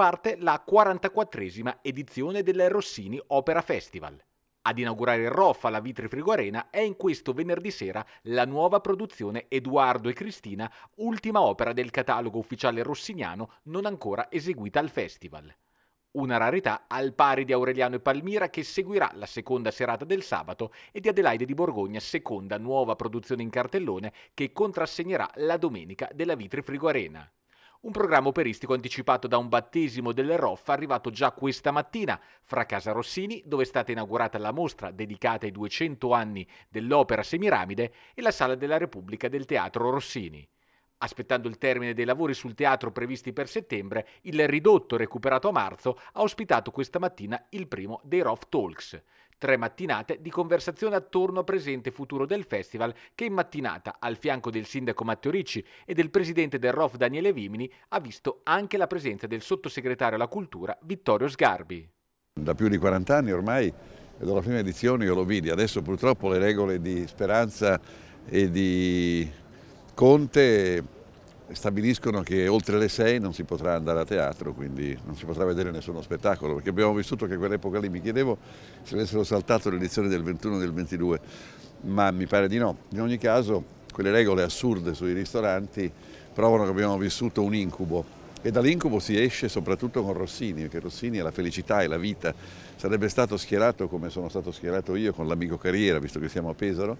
parte la 44esima edizione del Rossini Opera Festival. Ad inaugurare il ROF alla Vitri Friguarena è in questo venerdì sera la nuova produzione Edoardo e Cristina, ultima opera del catalogo ufficiale rossiniano non ancora eseguita al festival. Una rarità al pari di Aureliano e Palmira che seguirà la seconda serata del sabato e di Adelaide di Borgogna, seconda nuova produzione in cartellone che contrassegnerà la domenica della Vitri Friguarena. Un programma operistico anticipato da un battesimo delle Roffa arrivato già questa mattina fra Casa Rossini, dove è stata inaugurata la mostra dedicata ai 200 anni dell'opera Semiramide, e la Sala della Repubblica del Teatro Rossini. Aspettando il termine dei lavori sul teatro previsti per settembre, il ridotto recuperato a marzo ha ospitato questa mattina il primo dei Rough Talks. Tre mattinate di conversazione attorno al presente e futuro del festival che in mattinata, al fianco del sindaco Matteo Ricci e del presidente del ROF Daniele Vimini, ha visto anche la presenza del sottosegretario alla cultura Vittorio Sgarbi. Da più di 40 anni ormai, dalla prima edizione io lo vidi, adesso purtroppo le regole di speranza e di Conte stabiliscono che oltre le 6 non si potrà andare a teatro, quindi non si potrà vedere nessuno spettacolo, perché abbiamo vissuto che quell'epoca lì mi chiedevo se avessero saltato le elezioni del 21 e del 22, ma mi pare di no. In ogni caso quelle regole assurde sui ristoranti provano che abbiamo vissuto un incubo e dall'incubo si esce soprattutto con Rossini, perché Rossini è la felicità è la vita. Sarebbe stato schierato come sono stato schierato io con l'amico Carriera, visto che siamo a Pesaro,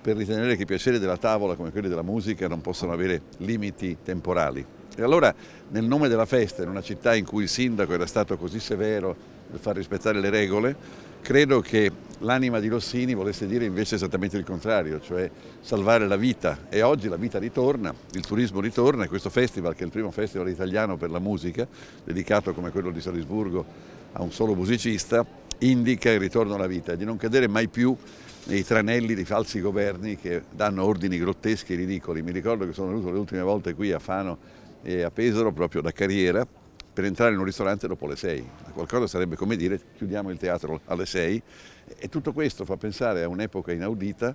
per ritenere che i piaceri della tavola come quelli della musica non possono avere limiti temporali. E allora nel nome della festa, in una città in cui il sindaco era stato così severo nel far rispettare le regole, credo che l'anima di Rossini volesse dire invece esattamente il contrario, cioè salvare la vita. E oggi la vita ritorna, il turismo ritorna e questo festival, che è il primo festival italiano per la musica, dedicato come quello di Salisburgo a un solo musicista, indica il ritorno alla vita, e di non cadere mai più nei tranelli dei falsi governi che danno ordini grotteschi e ridicoli. Mi ricordo che sono venuto le ultime volte qui a Fano e a Pesaro proprio da carriera per entrare in un ristorante dopo le 6. Qualcosa sarebbe come dire chiudiamo il teatro alle 6 e tutto questo fa pensare a un'epoca inaudita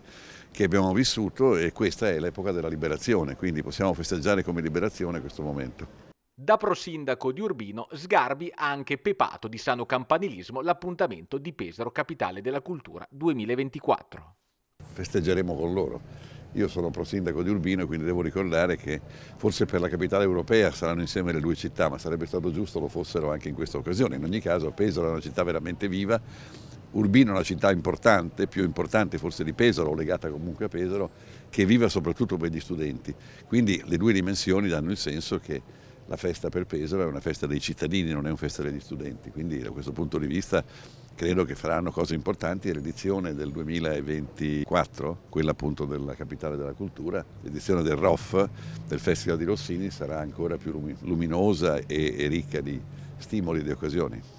che abbiamo vissuto e questa è l'epoca della liberazione, quindi possiamo festeggiare come liberazione questo momento. Da prosindaco di Urbino, Sgarbi ha anche pepato di sano campanilismo l'appuntamento di Pesaro Capitale della Cultura 2024. Festeggeremo con loro. Io sono prosindaco di Urbino e quindi devo ricordare che forse per la capitale europea saranno insieme le due città, ma sarebbe stato giusto lo fossero anche in questa occasione. In ogni caso Pesaro è una città veramente viva, Urbino è una città importante, più importante forse di Pesaro, o legata comunque a Pesaro, che viva soprattutto per gli studenti. Quindi le due dimensioni danno il senso che la festa per Pesaro è una festa dei cittadini, non è una festa degli studenti, quindi da questo punto di vista credo che faranno cose importanti l'edizione del 2024, quella appunto della capitale della cultura, l'edizione del ROF, del Festival di Rossini, sarà ancora più luminosa e, e ricca di stimoli e di occasioni.